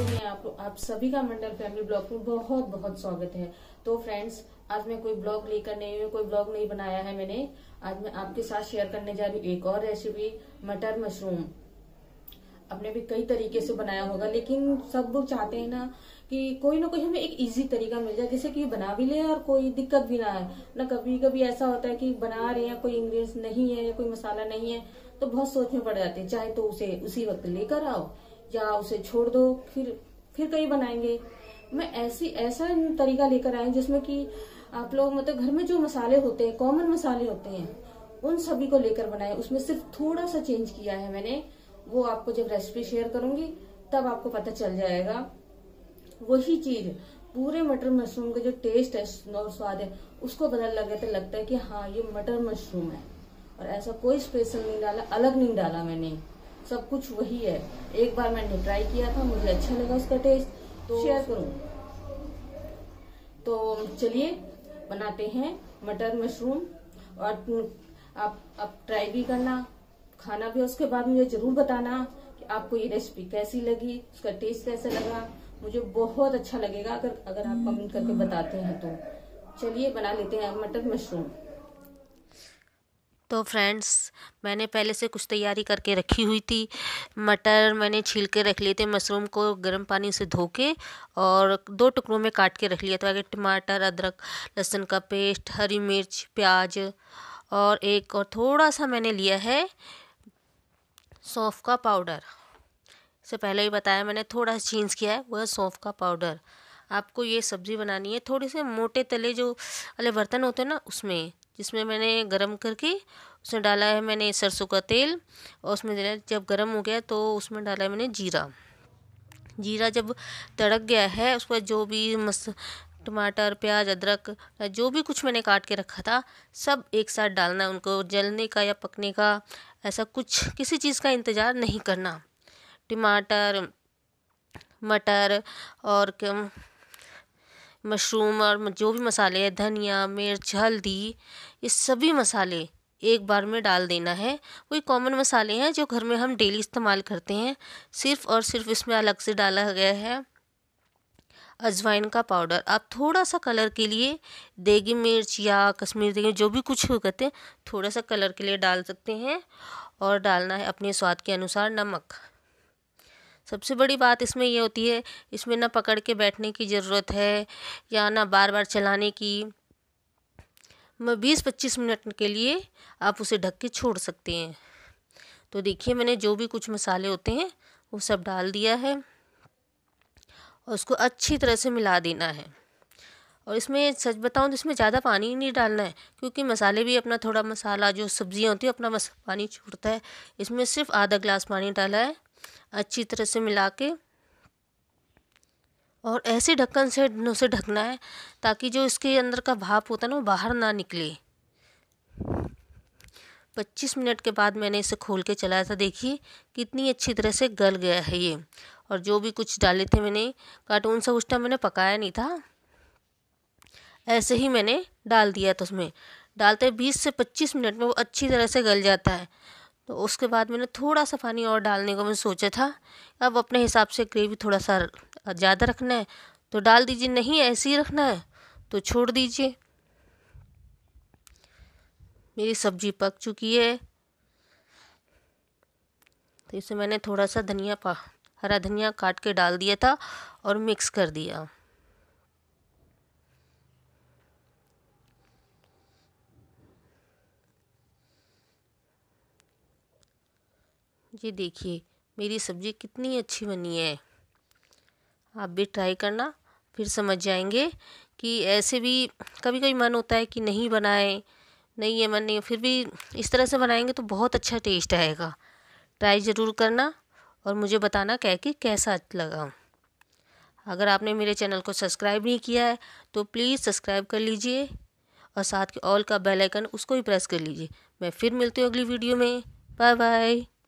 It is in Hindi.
कैसे हैं आप आप सभी का मंडल फैमिली ब्लॉग में बहुत बहुत स्वागत है तो फ्रेंड्स आज मैं कोई ब्लॉग लेकर नहीं हूँ कोई ब्लॉग नहीं बनाया है मैंने आज मैं आपके साथ शेयर करने जा रही हूँ एक और रेसिपी मटर मशरूम अपने भी कई तरीके से बनाया होगा लेकिन सब लोग चाहते हैं ना कि कोई ना कोई हमें एक इजी तरीका मिल जाए जैसे कि बना भी ले और कोई दिक्कत भी ना आए ना कभी कभी ऐसा होता है कि बना रहे हैं कोई इंग्रेडिएंट्स नहीं है या कोई मसाला नहीं है तो बहुत सोच में पड़ जाते हैं चाहे तो उसे उसी वक्त लेकर आओ या उसे छोड़ दो फिर फिर कहीं बनाएंगे मैं ऐसी ऐसा तरीका लेकर आई जिसमें कि आप लोग मतलब घर में जो मसाले होते हैं कॉमन मसाले होते हैं उन सभी को लेकर बनाए उसमें सिर्फ थोड़ा सा चेंज किया है मैंने वो आपको जब रेसिपी शेयर करूंगी तब आपको पता चल जाएगा वही चीज पूरे मटर मशरूम का जो टेस्ट है और स्वाद है उसको बदल लगे तो लगता है कि हाँ ये मटर मशरूम है और ऐसा कोई स्पेशल नहीं डाला अलग नहीं डाला मैंने सब कुछ वही है एक बार मैंने ट्राई किया था मुझे अच्छा लगा उसका टेस्ट तो शेयर करूँ तो चलिए बनाते हैं मटर मशरूम और आप आप ट्राई भी करना खाना भी उसके बाद मुझे जरूर बताना कि आपको ये रेसिपी कैसी लगी उसका टेस्ट कैसा लगा मुझे बहुत अच्छा लगेगा अगर अगर आप कमेंट करके बताते हैं तो चलिए बना लेते हैं मटर मशरूम तो फ्रेंड्स मैंने पहले से कुछ तैयारी करके रखी हुई थी मटर मैंने छील के रख लिए थे मशरूम को गर्म पानी से धो के और दो टुकड़ों में काट के रख लिया था आगे टमाटर अदरक लहसुन का पेस्ट हरी मिर्च प्याज और एक और थोड़ा सा मैंने लिया है सौंफ का पाउडर इससे पहले ही बताया मैंने थोड़ा सा चेंज किया है वह सौंफ का पाउडर आपको ये सब्ज़ी बनानी है थोड़े से मोटे तले जो वाले बर्तन होते हैं ना उसमें जिसमें मैंने गरम करके उसमें डाला है मैंने सरसों का तेल और उसमें डाला जब गर्म हो गया तो उसमें डाला है मैंने जीरा जीरा जब तड़क गया है उसके बाद जो भी मस टमाटर प्याज अदरक जो भी कुछ मैंने काट के रखा था सब एक साथ डालना है उनको जलने का या पकने का ऐसा कुछ किसी चीज़ का इंतज़ार नहीं करना टमाटर मटर और मशरूम और जो भी मसाले हैं धनिया मिर्च हल्दी ये सभी मसाले एक बार में डाल देना है वही कॉमन मसाले हैं जो घर में हम डेली इस्तेमाल करते हैं सिर्फ और सिर्फ इसमें अलग से डाला गया है अजवाइन का पाउडर आप थोड़ा सा कलर के लिए देगी मिर्च या कश्मीर देगी जो भी कुछ कहते हैं थोड़ा सा कलर के लिए डाल सकते हैं और डालना है अपने स्वाद के अनुसार नमक सबसे बड़ी बात इसमें ये होती है इसमें ना पकड़ के बैठने की ज़रूरत है या ना बार बार चलाने की बीस पच्चीस मिनट के लिए आप उसे ढक के छोड़ सकते हैं तो देखिए मैंने जो भी कुछ मसाले होते हैं वो सब डाल दिया है और उसको अच्छी तरह से मिला देना है और इसमें सच बताऊँ तो इसमें ज़्यादा पानी ही नहीं डालना है क्योंकि मसाले भी अपना थोड़ा मसाला जो सब्ज़ियाँ होती है अपना पानी छोड़ता है इसमें सिर्फ आधा गिलास पानी डाला है अच्छी तरह से मिला के और ऐसे ढक्कन से उसे ढकना है ताकि जो इसके अंदर का भाप होता है ना वो बाहर ना निकले पच्चीस मिनट के बाद मैंने इसे खोल के चलाया था देखिए कितनी अच्छी तरह से गल गया है ये और जो भी कुछ डाले थे मैंने कार्टून सब उस टाइम मैंने पकाया नहीं था ऐसे ही मैंने डाल दिया था उसमें डालते बीस से पच्चीस मिनट में वो अच्छी तरह से गल जाता है तो उसके बाद मैंने थोड़ा सा पानी और डालने को मैं सोचा था अब अपने हिसाब से ग्रेवी थोड़ा सा ज़्यादा रखना है तो डाल दीजिए नहीं ऐसे ही रखना है तो छोड़ दीजिए मेरी सब्जी पक चुकी है तो इसे मैंने थोड़ा सा धनिया पा हरा धनिया काट के डाल दिया था और मिक्स कर दिया ये देखिए मेरी सब्ज़ी कितनी अच्छी बनी है आप भी ट्राई करना फिर समझ जाएंगे कि ऐसे भी कभी कभी मन होता है कि नहीं बनाएं नहीं ये मन नहीं फिर भी इस तरह से बनाएंगे तो बहुत अच्छा टेस्ट आएगा ट्राई ज़रूर करना और मुझे बताना कह के कैसा लगा अगर आपने मेरे चैनल को सब्सक्राइब नहीं किया है तो प्लीज़ सब्सक्राइब कर लीजिए और साथ के ऑल का बेल आइकन उसको भी प्रेस कर लीजिए मैं फिर मिलती हूँ अगली वीडियो में बाय बाय